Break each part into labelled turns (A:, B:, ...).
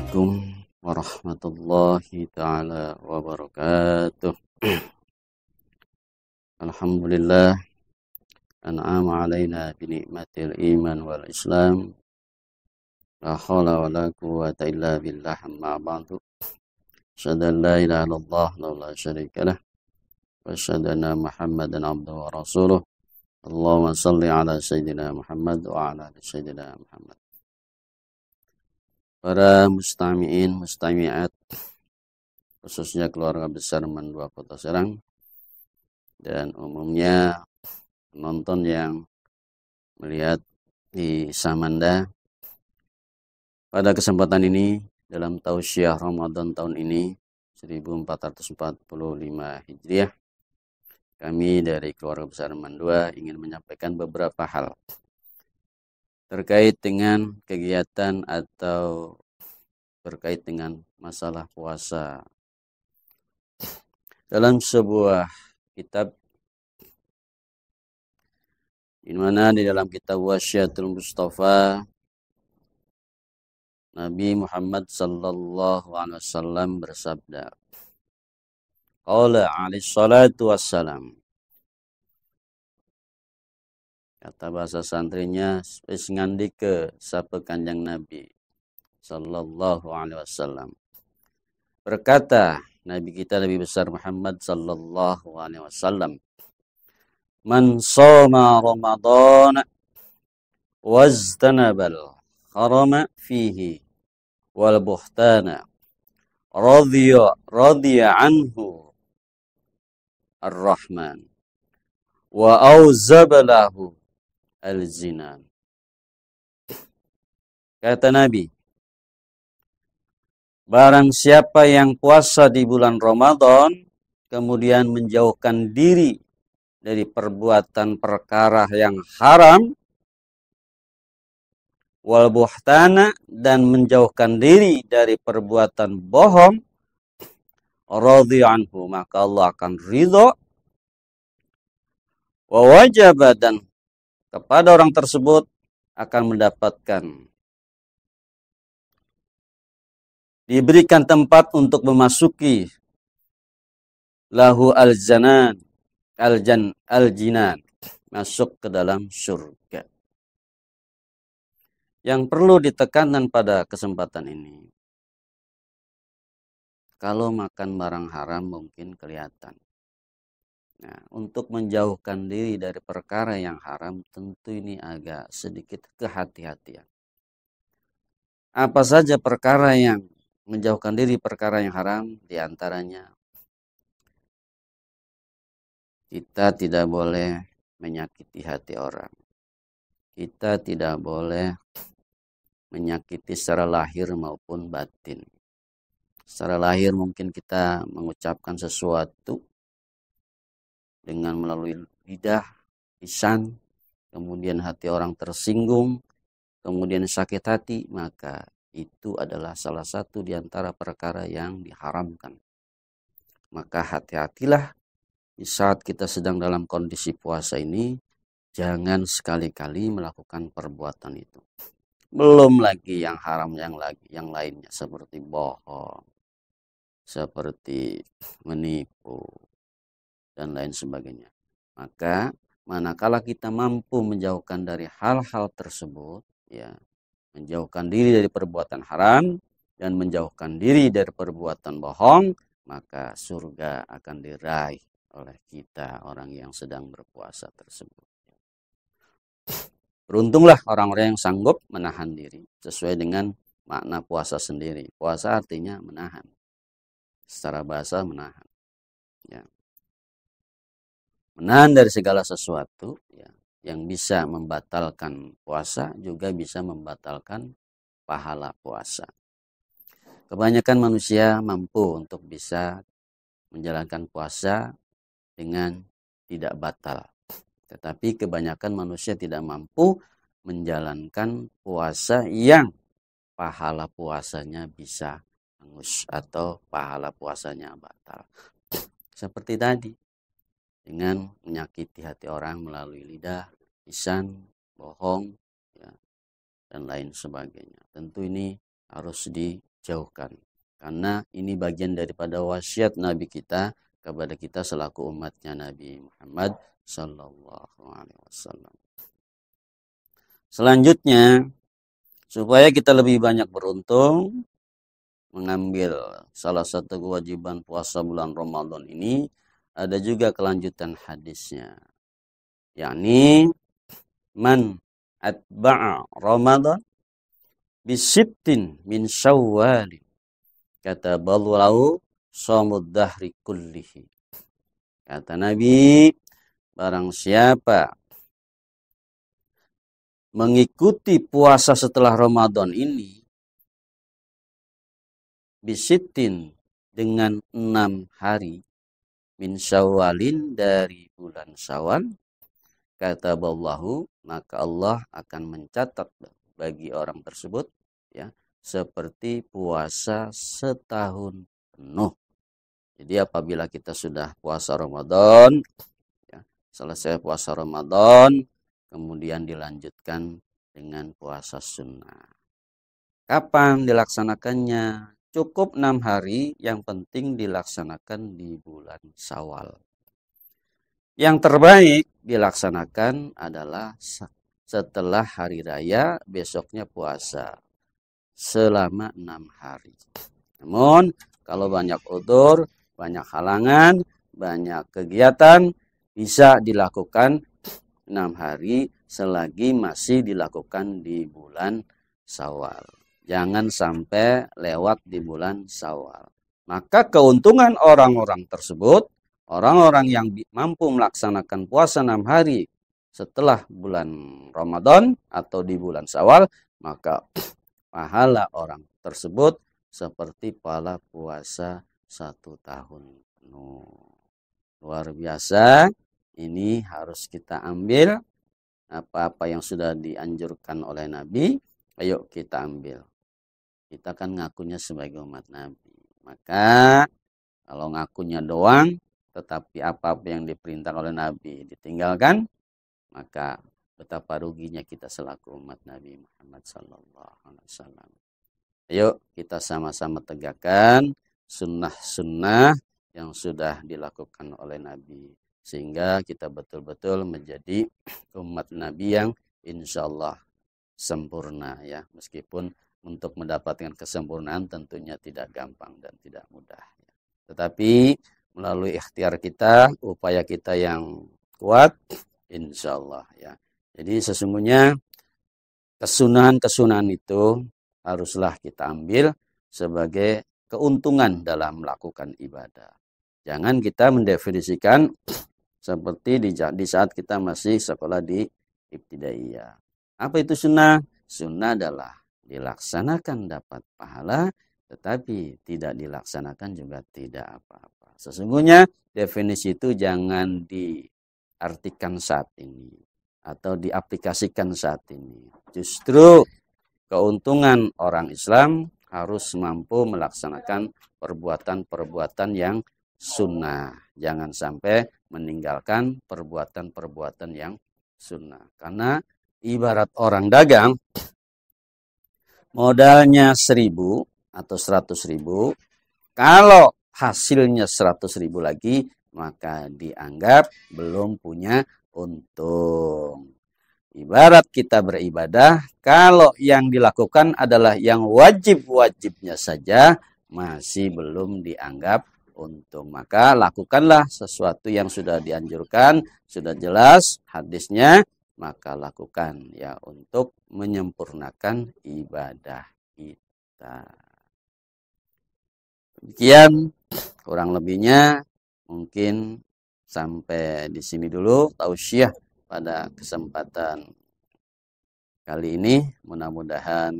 A: عليكم ورحمة الله تعالى وبركاته الحمد لله أنعم علينا بنعمة الإيمان والإسلام لا حول ولا قوة إلا بالله أما بعد أشهد أن لا إله إلا الله لا شريك له وأشهد أن محمدا عبده ورسوله اللهم صل على سيدنا محمد وعلى آل سيدنا محمد Para mustamiin, mustamiat, khususnya keluarga besar Mandua Kota Serang, dan umumnya penonton yang melihat di Samanda. Pada kesempatan ini, dalam tausiah Ramadan tahun ini, 1445 Hijriah, kami dari keluarga besar Mandua ingin menyampaikan beberapa hal terkait dengan kegiatan atau terkait dengan masalah puasa. Dalam sebuah kitab di mana di dalam kitab Wasiatul Mustafa Nabi Muhammad sallallahu alaihi wasallam bersabda Qala alaihi salatu wassalam kata bahasa santrinya wis ngandike sapa Kanjeng Nabi sallallahu alaihi wasallam berkata Nabi kita Nabi besar Muhammad sallallahu alaihi wasallam man shoma ramadan wajtanabal harama fihi wal buhtana radhiya radhiya anhu ar-rahman wa auzabalahu al-zina. Kata Nabi, Barang siapa yang puasa di bulan Ramadan, kemudian menjauhkan diri dari perbuatan perkara yang haram, wal buhtana, dan menjauhkan diri dari perbuatan bohong, radhiyallahu maka Allah akan ridho, wa wajaba dan kepada orang tersebut akan mendapatkan diberikan tempat untuk memasuki lahu al-janan al-jan al-jinan masuk ke dalam surga. Yang perlu ditekankan pada kesempatan ini kalau makan barang haram mungkin kelihatan. Nah, untuk menjauhkan diri dari perkara yang haram tentu ini agak sedikit kehati-hatian. Apa saja perkara yang menjauhkan diri perkara yang haram diantaranya kita tidak boleh menyakiti hati orang. Kita tidak boleh menyakiti secara lahir maupun batin. Secara lahir mungkin kita mengucapkan sesuatu dengan melalui lidah, lisan, kemudian hati orang tersinggung, kemudian sakit hati, maka itu adalah salah satu di antara perkara yang diharamkan. Maka hati-hatilah di saat kita sedang dalam kondisi puasa ini, jangan sekali-kali melakukan perbuatan itu. Belum lagi yang haram yang lagi yang lainnya seperti bohong, seperti menipu, dan lain sebagainya. Maka manakala kita mampu menjauhkan dari hal-hal tersebut, ya, menjauhkan diri dari perbuatan haram dan menjauhkan diri dari perbuatan bohong, maka surga akan diraih oleh kita orang yang sedang berpuasa tersebut. Beruntunglah orang-orang yang sanggup menahan diri sesuai dengan makna puasa sendiri. Puasa artinya menahan. Secara bahasa menahan. Ya menahan dari segala sesuatu ya, yang bisa membatalkan puasa juga bisa membatalkan pahala puasa. Kebanyakan manusia mampu untuk bisa menjalankan puasa dengan tidak batal. Tetapi kebanyakan manusia tidak mampu menjalankan puasa yang pahala puasanya bisa hangus atau pahala puasanya batal. Seperti tadi, dengan menyakiti hati orang melalui lidah, lisan, bohong, ya, dan lain sebagainya. Tentu ini harus dijauhkan karena ini bagian daripada wasiat Nabi kita kepada kita selaku umatnya Nabi Muhammad Sallallahu Alaihi Wasallam. Selanjutnya, supaya kita lebih banyak beruntung, mengambil salah satu kewajiban puasa bulan Ramadan ini ada juga kelanjutan hadisnya. Yakni man atba'a Ramadan bisittin min syawwal kata balulau somud dahri kullihi. Kata Nabi, barang siapa mengikuti puasa setelah Ramadan ini bisitin dengan enam hari min syawalin dari bulan syawal kata Allahu maka Allah akan mencatat bagi orang tersebut ya seperti puasa setahun penuh. Jadi apabila kita sudah puasa Ramadan ya, selesai puasa Ramadan kemudian dilanjutkan dengan puasa sunnah. Kapan dilaksanakannya? Cukup enam hari yang penting dilaksanakan di bulan Sawal. Yang terbaik dilaksanakan adalah setelah hari raya besoknya puasa selama enam hari. Namun kalau banyak odor, banyak halangan, banyak kegiatan bisa dilakukan enam hari selagi masih dilakukan di bulan Sawal. Jangan sampai lewat di bulan Sawal. Maka keuntungan orang-orang tersebut, orang-orang yang mampu melaksanakan puasa enam hari setelah bulan Ramadan atau di bulan Sawal, maka pahala orang tersebut seperti pahala puasa satu tahun penuh. Luar biasa, ini harus kita ambil apa-apa yang sudah dianjurkan oleh Nabi Ayo kita ambil. Kita kan ngakunya sebagai umat Nabi. Maka kalau ngakunya doang, tetapi apa-apa yang diperintahkan oleh Nabi ditinggalkan, maka betapa ruginya kita selaku umat Nabi Muhammad Sallallahu Alaihi Wasallam. Ayo kita sama-sama tegakkan sunnah-sunnah yang sudah dilakukan oleh Nabi sehingga kita betul-betul menjadi umat Nabi yang insya Allah sempurna ya meskipun untuk mendapatkan kesempurnaan tentunya tidak gampang dan tidak mudah ya. tetapi melalui ikhtiar kita upaya kita yang kuat insyaallah ya jadi sesungguhnya kesunahan-kesunahan itu haruslah kita ambil sebagai keuntungan dalam melakukan ibadah. Jangan kita mendefinisikan seperti di, di saat kita masih sekolah di ibtidaiyah. Apa itu sunnah? Sunnah adalah dilaksanakan dapat pahala, tetapi tidak dilaksanakan juga tidak apa-apa. Sesungguhnya definisi itu jangan diartikan saat ini atau diaplikasikan saat ini. Justru keuntungan orang Islam harus mampu melaksanakan perbuatan-perbuatan yang sunnah. Jangan sampai meninggalkan perbuatan-perbuatan yang sunnah. Karena ibarat orang dagang, modalnya seribu atau seratus ribu, kalau hasilnya seratus ribu lagi, maka dianggap belum punya untung. Ibarat kita beribadah, kalau yang dilakukan adalah yang wajib-wajibnya saja, masih belum dianggap untung. Maka lakukanlah sesuatu yang sudah dianjurkan, sudah jelas hadisnya, maka lakukan ya untuk menyempurnakan ibadah kita. Demikian kurang lebihnya mungkin sampai di sini dulu tausiah pada kesempatan kali ini mudah-mudahan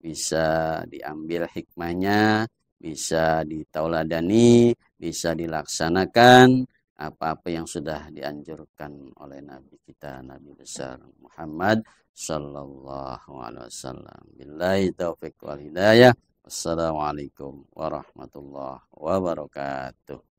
A: bisa diambil hikmahnya, bisa ditauladani, bisa dilaksanakan apa-apa yang sudah dianjurkan oleh Nabi kita Nabi besar Muhammad Sallallahu Alaihi Wasallam. Billahi taufiq wal hidayah. Wassalamualaikum warahmatullahi wabarakatuh.